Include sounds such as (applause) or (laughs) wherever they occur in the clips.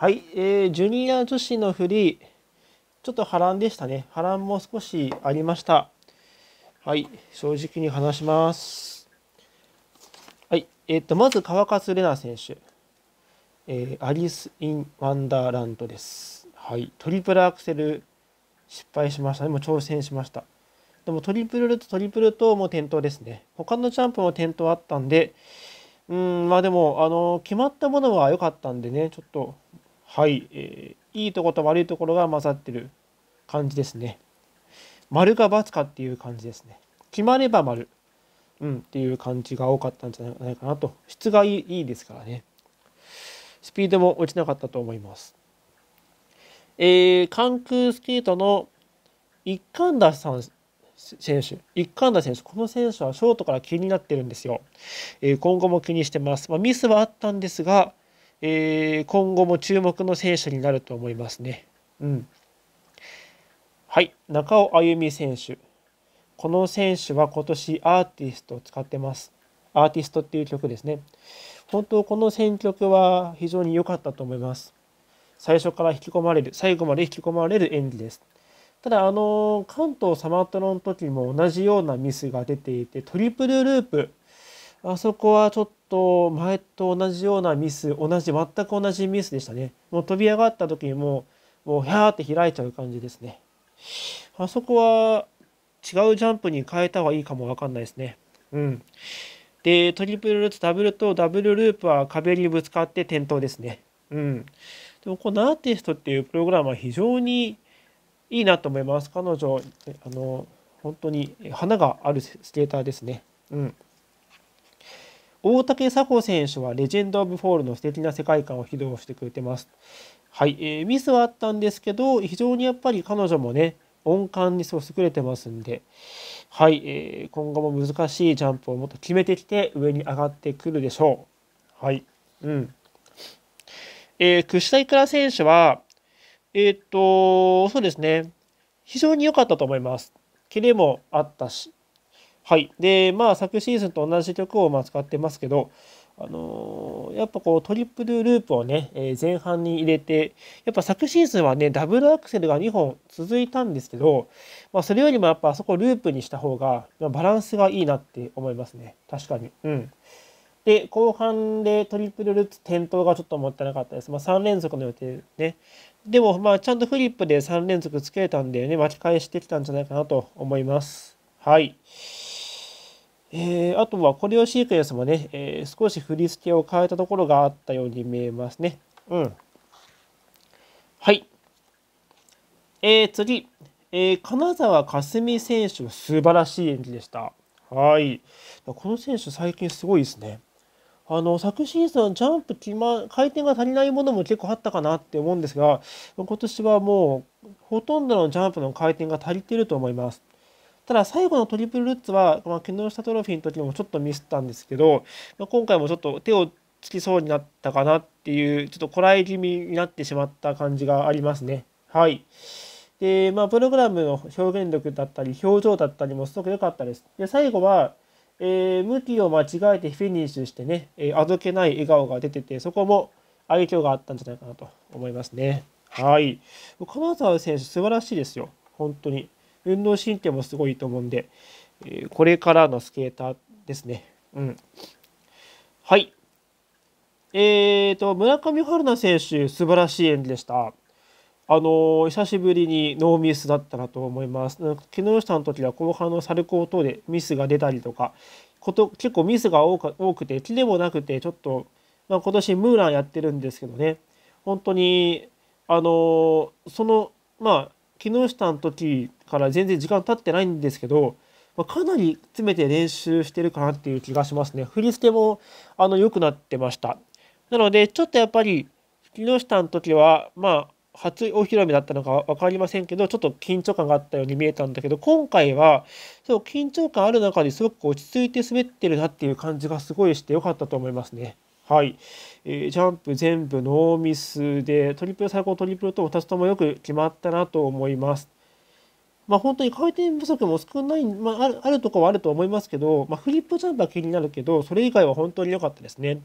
はい、えー、ジュニア女子のフリー、ちょっと波乱でしたね。波乱も少しありました。はい、正直に話します。はい、えっ、と、まず川勝玲奈選手、えー、アリス・イン・ワンダーランドです。はい、トリプルアクセル失敗しましたね。も挑戦しました。でもトリプルルとトリプルとも転倒ですね。他のジャンプも転倒あったんで、うん、まあでも、あの、決まったものは良かったんでね、ちょっとはい、えー、いいとこと悪いところが混ざってる感じですね。丸か×かっていう感じですね。決まれば丸、うん、っていう感じが多かったんじゃないかなと。質がいいいいですからね。スピードも落ちなかったと思います。えー、関空スケートの一貫田さん選手、一貫田選手、この選手はショートから気になってるんですよ。えー、今後も気にしてます。まあ、ミスはあったんですが、えー、今後も注目の選手になると思いますね。うん、はい中尾歩美選手この選手は今年アーティストを使ってます。アーティストっていう曲ですね。本当この選曲は非常に良かったと思います。最初から引き込まれる、最後まで引き込まれる演技です。ただ、あの、関東サマトロの時も同じようなミスが出ていて、トリプルループあそこはちょっと前と同じようなミス、同じ、全く同じミスでしたね。もう飛び上がった時にもう、もう、ひゃーって開いちゃう感じですね。あそこは違うジャンプに変えた方がいいかもわかんないですね。うん。で、トリプルルーツ、ダブルとダブルループは壁にぶつかって転倒ですね。うん。でも、このアーティストっていうプログラムは非常にいいなと思います。彼女、あの、本当に花があるスケーターですね。うん。大竹佐子選手はレジェンド・オブ・フォールの素敵な世界観を披露してくれてます。はい、えー、ミスはあったんですけど、非常にやっぱり彼女もね、音感にそう優れてますんで、はい、えー、今後も難しいジャンプをもっと決めてきて上に上がってくるでしょう。はい、うん。えー、櫛田いくら選手は、えー、っと、そうですね、非常に良かったと思います。キレもあったし、はいでまあ昨シーズンと同じ曲をまあ使ってますけどあのー、やっぱこうトリプルループをね、えー、前半に入れてやっぱ昨シーズンはねダブルアクセルが2本続いたんですけど、まあ、それよりもやっぱあそこループにした方が、まバランスがいいなって思いますね確かに。うんで後半でトリプルルッツ転倒がちょっともったいなかったです。まあ、3連続の予定ね。でも、まあ、ちゃんとフリップで3連続つけれたんでね、巻き返してきたんじゃないかなと思います。はい。えー、あとはコレオシークエンスもね、えー、少し振り付けを変えたところがあったように見えますね。うん。はい。えー、次、えー、金沢かすみ選手の素晴らしい演技でした。はい。この選手最近すごいですね。あの昨シーズンジャンプ決、ま、回転が足りないものも結構あったかなって思うんですが今年はもうほとんどのジャンプの回転が足りてると思います。ただ最後のトリプルルッツは、まあ、木下トロフィーの時もちょっとミスったんですけど、まあ、今回もちょっと手をつきそうになったかなっていうちょっとこらえ気味になってしまった感じがありますね。はい。で、まあ、プログラムの表現力だったり、表情だったりもすごく良かったです。で、最後は、えー、向きを間違えてフィニッシュしてね、えー、あどけない笑顔が出てて、そこも愛嬌があったんじゃないかなと思いますね。はい。金沢選手、素晴らしいですよ。本当に。運動神経もすごいと思うんで、えー、これからのスケーターですね。うん。はい。えーと、村上春菜選手、素晴らしい演技でした。あのー、久しぶりにノーミスだったなと思います。木下の時は後半のサルコー等でミスが出たりとか、こと結構ミスが多くて、キでもなくて、ちょっと、まあ、今年ムーランやってるんですけどね、本当に、あのー、その、まあ、木下の時から全然時間経ってないんですけど、まかなり詰めて練習してるかなっていう気がしますね。振り付けもあの良くなってました。なのでちょっとやっぱり木下の時はまあ初お披露目だったのか分かりませんけどちょっと緊張感があったように見えたんだけど今回はそう緊張感ある中ですごく落ち着いて滑ってるなっていう感じがすごいして良かったと思いますね。はい、えー、ジャンプ全部ノーミスでトリプル最高トリプルとも2つともよく決まったなと思います。まあ、本当に回転不足も少ない、まあ、あるとこはあると思いますけど、まあ、フリップジャンプは気になるけどそれ以外は本当に良かったですね。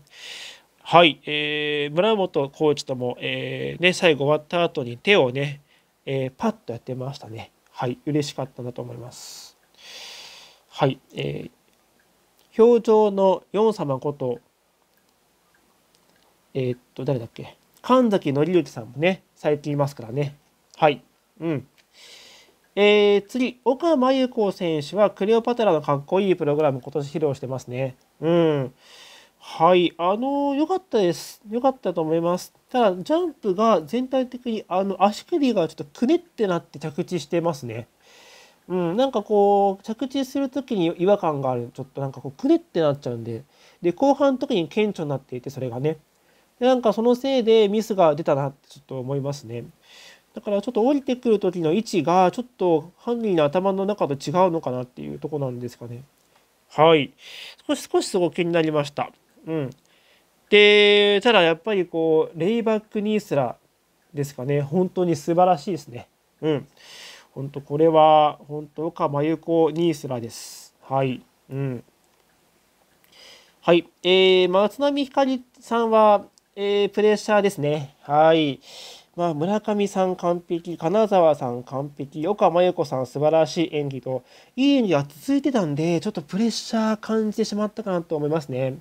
はい、えー、村本コーチとも、えーね、最後終わった後に手をね、えー、パッとやってましたね。はい、嬉しかったなと思います。はい、えー、表情の4様ことえー、っと、誰だっけ神崎紀之さんもね、れていますからね。はい。うん。えー、次、岡真由子選手はクレオパトラのかっこいいプログラム今年披露してますね。うん。はい、あのー、良かったです。良かったと思います。ただ、ジャンプが全体的にあの足首がちょっとくねってなって着地してますね。うん、なんかこう、着地する時に違和感がある。ちょっとなんかこう、くねってなっちゃうんで。で、後半特に顕著になっていて、それがね。なんかそのせいでミスが出たなってちょっと思いますね。だからちょっと降りてくる時の位置がちょっと犯人の頭の中と違うのかなっていうとこなんですかね。はい。少し少しすごく気になりました。うん。で、ただやっぱりこう、レイバックニースラですかね。本当に素晴らしいですね。うん。本当これは、本当岡真由子ニースラです。はい。うん。はい。えー、松波ひかりさんは、えー、プレッシャーですね。はい。まあ、村上さん完璧、金沢さん完璧、岡真由子さん素晴らしい演技と、いい演技が続いてたんで、ちょっとプレッシャー感じてしまったかなと思いますね。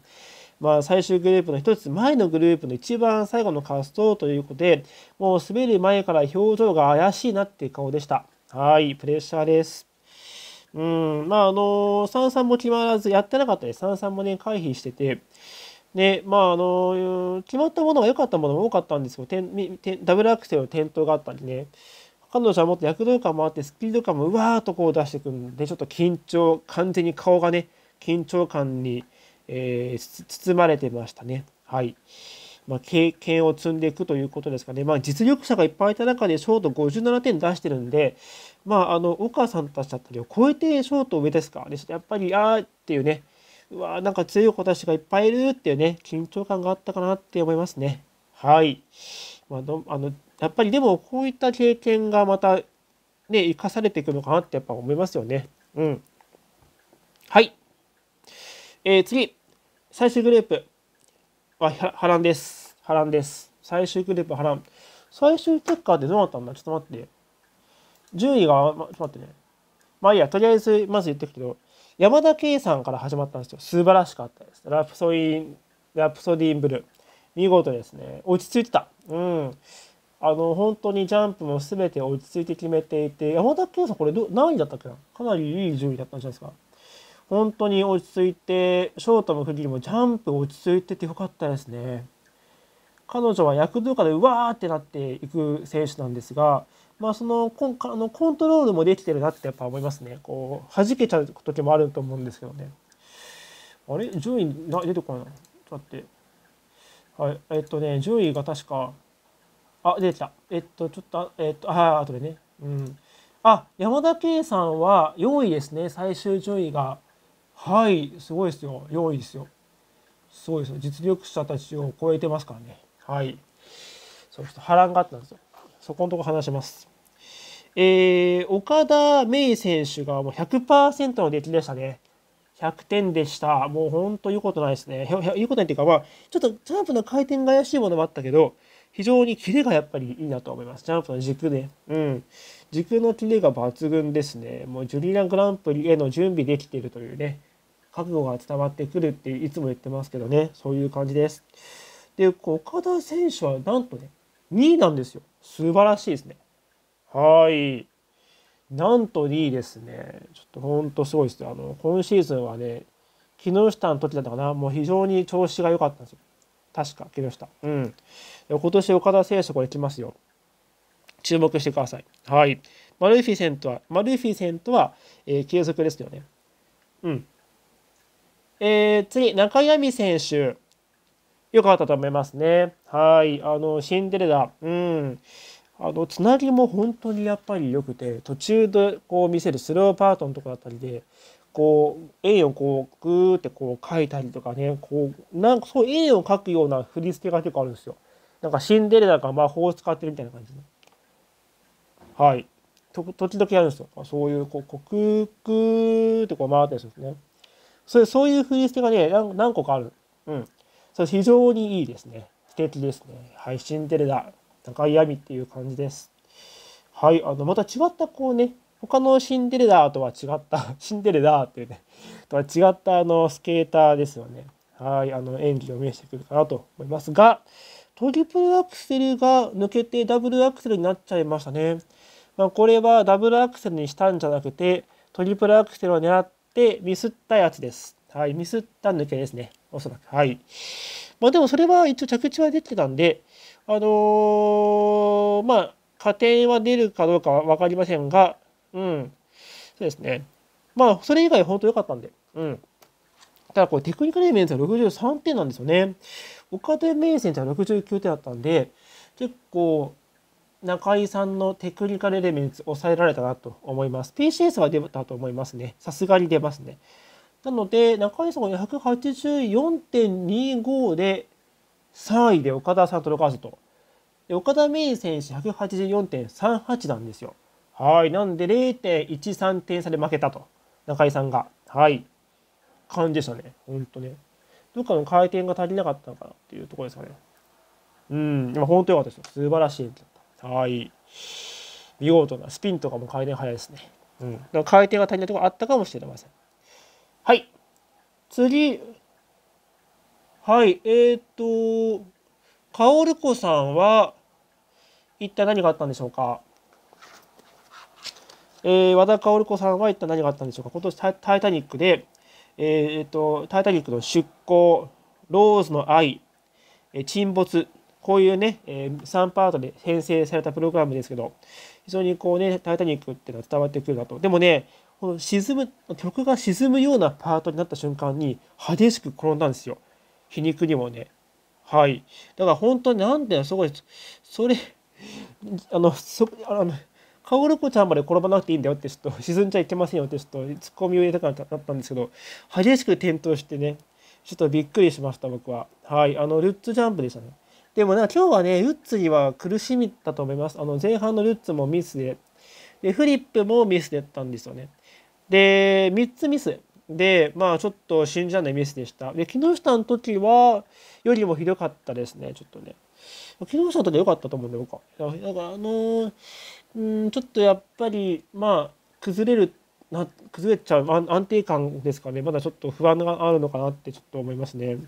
まあ、最終グループの一つ前のグループの一番最後の滑走ということで、もう滑る前から表情が怪しいなっていう顔でした。はい、プレッシャーです。うん、まあ、あのー、三々も決まらずやってなかったです。三々もね、回避してて、で、まあ、あの、決まったものが良かったものも多かったんですよ。ダブルアクセルの転倒があったりね、彼女はもっと躍動感もあって、スピード感もうわーっとこう出してくるんで、ちょっと緊張、完全に顔がね、緊張感に、えー、包まれてましたね。はい。まあ、経験を積んでいくということですかね。まあ、実力者がいっぱいいた中でショート57点出してるんで、まあ、あの、岡さんたちだったりを超えてショート上ですかね、やっぱり、あーっていうね、うわーなんか強い子たちがいっぱいいるっていうね、緊張感があったかなって思いますね。はい。まあ、どあのやっぱりでもこういった経験がまたね、生かされていくのかなってやっぱ思いますよね。うん。はい。えー、次。最終グループは波乱です。波乱です。最終グループ波乱。最終結果でどうなったんだちょっと待って。順位が、ま、ちょっと待ってね。まあいいや、とりあえずまず言ってくけど、山田圭さんから始まったんですよ素晴らしかったですラプソインラプソディンブルー見事ですね落ち着いてたうんあの本当にジャンプも全て落ち着いて決めていて山田圭さんこれど何位だったっけなかなりいい順位だったんじゃないですか本当に落ち着いてショートもフリーもジャンプ落ち着いててよかったですね彼女は躍動感でうわーってなっていく選手なんですがまあ、そのコンあのコントロールもできてるなってやっぱ思いますね。こう、弾けちゃう時もあると思うんですけどね。あれ順位な出てこないちだって。はい。えっとね、順位が確か、あ、出てきた。えっと、ちょっと、えっと、あ、あとでね。うん。あ、山田圭さんは4位ですね。最終順位が。はい。すごいですよ。4位ですよ。すごいですよ。実力者たちを超えてますからね。はい。そうちょっと波乱があったんですよ。そこのとこ話します。えー、岡田芽衣選手がもう100%の出来でしたね。100点でした。もう本当言うことないですね。言うことないっていうか、まあ、ちょっとジャンプの回転が怪しいものもあったけど、非常にキレがやっぱりいいなと思います。ジャンプの軸ね。うん。軸のキレが抜群ですね。もうジュリアングランプリへの準備できているというね、覚悟が伝わってくるっていつも言ってますけどね、そういう感じです。で、岡田選手はなんとね、2位なんですよ。素晴らしいですね。はい。なんといいですね。ちょっとほんとすごいですよ。あの、今シーズンはね、木下の時だったかな、もう非常に調子が良かったんですよ。確か、木下。うん。今年岡田選手、これ来ますよ。注目してください。はい。マルフィセントは、マルフィセントは、えー、継続ですよね。うん。えー、次、中山選手。よかったと思いますね。はい。あの、シンデレラ。うん。あのつなぎも本当にやっぱり良くて途中でこう見せるスローパートのとこだったりでこう円をこうグーってこう描いたりとかねこうなんかそう円を描くような振り付けが結構あるんですよ。なんかシンデレラが魔法を使ってるみたいな感じで。はい。と時々あるんですよ。そういうこうこクークーってこう回ったりするんですね。それそういう振り付けがね何個かある。うん。それ非常にいいですね。素敵ですね。はい、シンデレラ。長い闇っていう感じです。はい、あのまた違ったこうね他のシンデレラとは違った (laughs) シンデレラっていうねとは違ったあのスケーターですよね。はい、あの演技を見せてくるかなと思いますがトリプルアクセルが抜けてダブルアクセルになっちゃいましたね。まあ、これはダブルアクセルにしたんじゃなくてトリプルアクセルを狙ってミスったやつです。はい、ミスった抜けですね。おそらく。はい。まあでもそれは一応着地はできてたんで、あのー、まあ、家庭は出るかどうかは分かりませんが、うん、そうですね。まあ、それ以外本当良かったんで、うん。ただ、これテクニカル面ツは63点なんですよね。岡田選手は69点だったんで、結構、中井さんのテクニカルエレメンツ抑えられたなと思います。PCS は出たと思いますね。さすがに出ますね。なので、中井さんが184.25で3位で岡田さんとで岡田芽依選手184.38なんですよ。はい。なんで0.13点差で負けたと。中井さんが。はい。感じでしたね。ほんとね。どっかの回転が足りなかったのかなっていうところですかね。うん。まあ、ほんとよかったですよ。素晴らしい演技だった。はい。見事な。スピンとかも回転速いですね。うん。回転が足りないところあったかもしれません。はい。次、はい、えっ、ー、と、かおるこさんは、一体何があったんでしょうか。えー、和田かおるこさんは一体何があったんでしょうか。今年タタイタニックで、えっ、ー、と、タイタニックの出航、ローズの愛、え沈没、こういうね、え3パートで編成されたプログラムですけど、非常にこうね、タイタニックっていうのは伝わってくるなと。でもね、この沈む、曲が沈むようなパートになった瞬間に激しく転んだんですよ。皮肉にもね。はい。だから本当になんていうの、すごい、それ、あの、そ、あの、カオルコちゃんまで転ばなくていいんだよってちょっと沈んじゃいけませんよってちょっと突っ込みを入れたかったんですけど激しく転倒してねちょっとびっくりしました僕ははいあのルッツジャンプでしたねでもな今日はねルッツには苦しみだと思いますあの前半のルッツもミスででフリップもミスだったんですよねで3つミスで、まあちょっと信じゃないミスでした。で、木下の時は、よりもひどかったですね、ちょっとね。木下の時は良かったと思うんで、僕は。だから、あのー、うん、ちょっとやっぱり、まあ、崩れる、な崩れちゃう安定感ですかね。まだちょっと不安があるのかなってちょっと思いますね。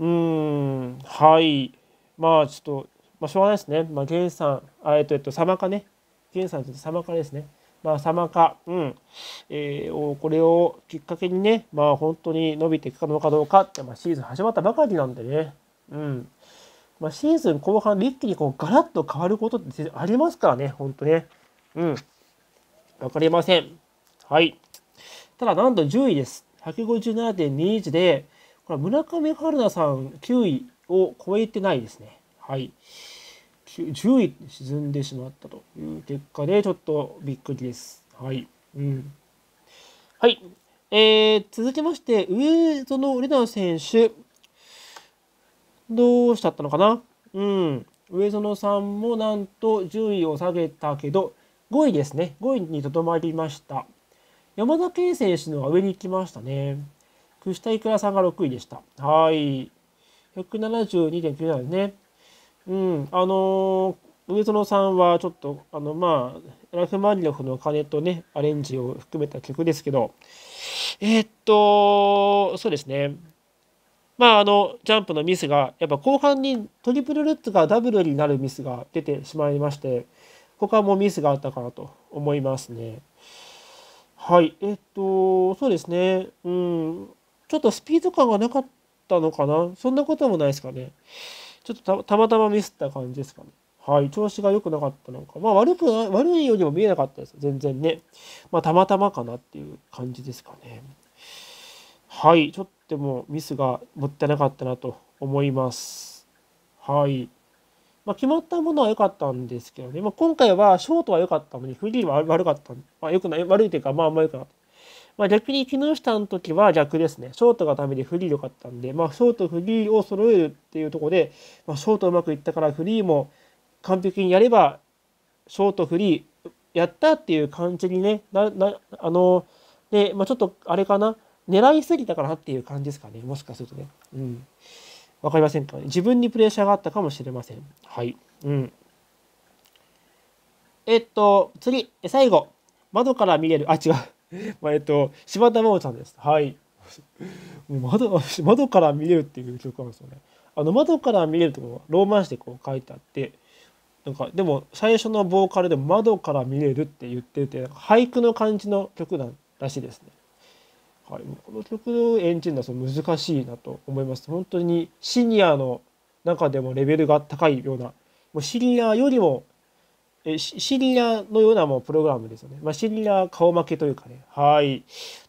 うん、はい。まあちょっと、まあしょうがないですね。まあ、ゲさん、あえっと、えっと、サマカね。ゲさんとサマカですね。まあ、様か、うんえー、これをきっかけにね、まあ、本当に伸びていくのかどうかって、まあ、シーズン始まったばかりなんでね、うんまあ、シーズン後半で一気にこうガラッと変わることってありますからね、本当ね。うん。わかりません。はい。ただ、なんと10位です。157.21で、これ村上春菜さん9位を超えてないですね。はい。10位沈んでしまったという結果で、ちょっとびっくりです。はい。うん。はい。えー、続きまして、上園レナ選手、どうしちゃったのかなうん。上園さんもなんと順位を下げたけど、5位ですね。5位にとどまりました。山田圭選手のは上に行きましたね。串田いくらさんが6位でした。はい。172.97ですね。うん、あのー、上園さんはちょっと、あの、まあ、ラフマンノフの鐘とね、アレンジを含めた曲ですけど、えー、っと、そうですね。まあ、あの、ジャンプのミスが、やっぱ後半にトリプルルッツがダブルになるミスが出てしまいまして、ここはもうミスがあったかなと思いますね。はい、えっと、そうですね、うん、ちょっとスピード感がなかったのかな、そんなこともないですかね。ちょっとたまたまミスった感じですかね。はい、調子が良くなかったのか。まあ悪くな、悪いようにも見えなかったです。全然ね。まあたまたまかなっていう感じですかね。はい、ちょっともうミスがもったいなかったなと思います。はい。まあ決まったものは良かったんですけどね。まあ今回はショートは良かったのに、フリーは悪かった。まあ良くない、悪いというか、まああんま良くなかった。まあ、逆に木下の時は逆ですね。ショートがダメでフリー良かったんで、まあ、ショート、フリーを揃えるっていうところで、まあ、ショートうまくいったからフリーも完璧にやれば、ショート、フリー、やったっていう感じにね、な、な、あの、で、まあ、ちょっとあれかな、狙いすぎたかなっていう感じですかね。もしかするとね。うん。わかりませんかね。自分にプレッシャーがあったかもしれません。はい。うん。えっと、次、最後。窓から見れる、あ、違う。まあ、えっと、柴田真央ちゃんです。はい。窓窓から見れるっていう曲なんですよね。あの窓から見れるところがローマ字でこう書いてあってなんかでも最初のボーカルで窓から見れるって言ってて俳句の感じの曲なんらしいですね。はい、この曲を演じるのは難しいなと思います。本当にシニアの中でもレベルが高いようなもうシニアよりもえシリアのようなもうプログラムですよね。まあ、シリア顔負けというかね。はい。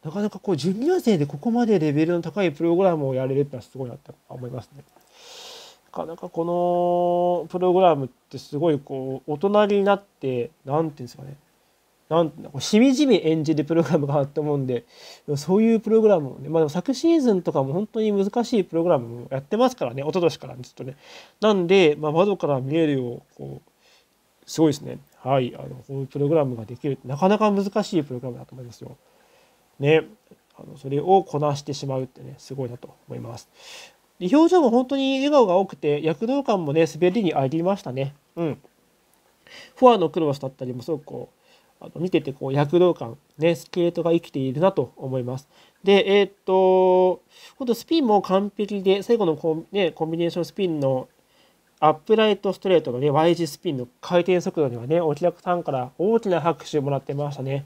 なかなかこう、ジュニア生でここまでレベルの高いプログラムをやれるってのはすごいなって思いますね。なかなかこのプログラムってすごいこう、大人になって、何て言うんですかね。なんしみじみ演じるプログラムがあって思うんでそういうプログラムをね、まあ、でも昨シーズンとかも本当に難しいプログラムをやってますからね一昨年からちょっとねなんで、まあ、窓から見えるようこうすごいですね。はい、あのこういうプログラムができるなかなか難しいプログラムだと思いますよ。ね、あのそれをこなしてしまうってね、すごいなと思います。で表情も本当に笑顔が多くて、躍動感もね、滑りにありましたね。うん。フォアのクロスだったりもすごくこう、あの見ててこう躍動感、ね、スケートが生きているなと思います。で、えー、っと、本当スピンも完璧で、最後のう、ね、コンビネーションスピンのアップライトストレートのね、Y 字スピンの回転速度にはね、お客さんから大きな拍手をもらってましたね。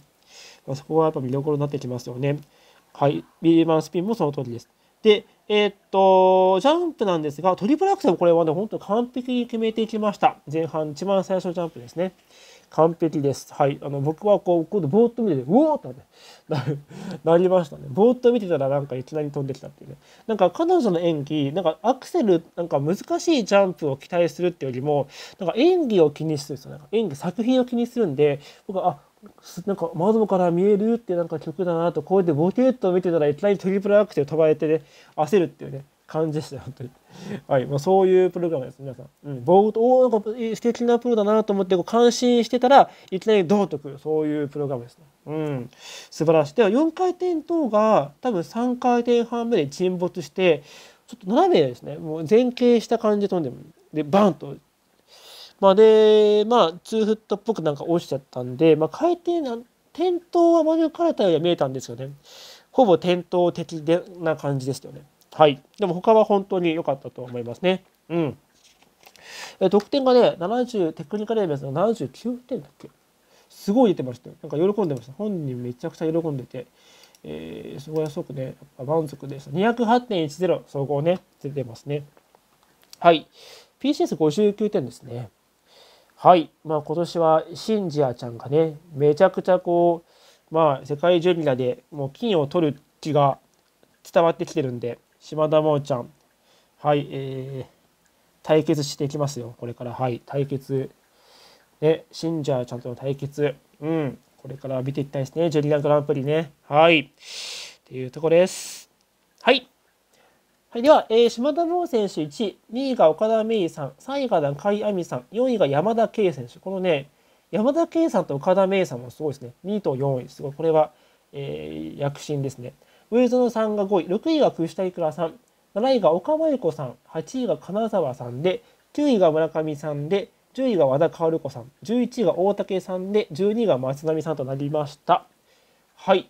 まそこはやっぱ見どころになってきますよね。はい。ビリーマンスピンもその通りです。で、えー、っと、ジャンプなんですが、トリプルアクセル、これはね、本当完璧に決めていきました。前半、一番最初のジャンプですね。完璧です。はい。あの、僕はこう、今度ぼーっと見てて、うおーとね、(laughs) なりましたね。ぼーっと見てたらなんかいきなり飛んできたっていうね。なんか彼女の演技、なんかアクセル、なんか難しいジャンプを期待するってよりも、なんか演技を気にするんですよ。なんか演技、作品を気にするんで、僕は、あ、なんか窓から見えるってなんか曲だなとこうやってボケっと見てたらいきなりトリプルアクセル飛ばれてね焦るっていうね感じでしたよ本当に (laughs) はいまあ、そういうプログラムです皆さん、うん、ボートおなんか素敵なプロだなと思ってこう感心してたらいきなりドーとくるそういうプログラムですねうん素晴らしいでは4回転等が多分3回転半目で沈没してちょっと斜めですねもう前傾した感じで飛んでもでバンとまあで、まあ、ツーフットっぽくなんか落ちちゃったんで、まあ、回転な転倒は免れたようには見えたんですよね。ほぼ転倒的でな感じですよね。はい。でも他は本当に良かったと思いますね。うん。え得点がね、70、テクニカルエビデンスが79点だっけすごい出てました。なんか喜んでました。本人めちゃくちゃ喜んでて、えー、すごいすくね、満足でした。208.10、総合ね、出てますね。はい。PCS59 点ですね。はい、まあ、今年はシンジアちゃんがねめちゃくちゃこう、まあ、世界ジュニアでもう金を取る気が伝わってきてるんで島田真央ちゃんはい、えー、対決していきますよこれからはい対決ねシンジアちゃんとの対決うんこれから見ていきたいですねジュニアグランプリねはいっていうとこです。はい、では、えー、島田剛選手1位、2位が岡田芽衣さん、3位が中井亜美さん、4位が山田圭選手。このね、山田圭さんと岡田芽衣さんもすごいですね。2位と4位、すごい。これは、えー、躍進ですね。上園さんが5位、6位が串田いくらさん、7位が岡真由子さん、8位が金沢さんで、9位が村上さんで、10位が和田薫子さん、11位が大竹さんで、12位が松並さんとなりました。はい。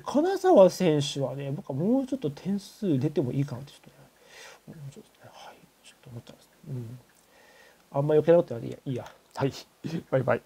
金沢選手はね、僕はもうちょっと点数出てもいいかなってちょっとね、ちょっとねはい、ちょっと思ったんです、ね、うん。あんま余計なことないでいいや。はい、バイバイ。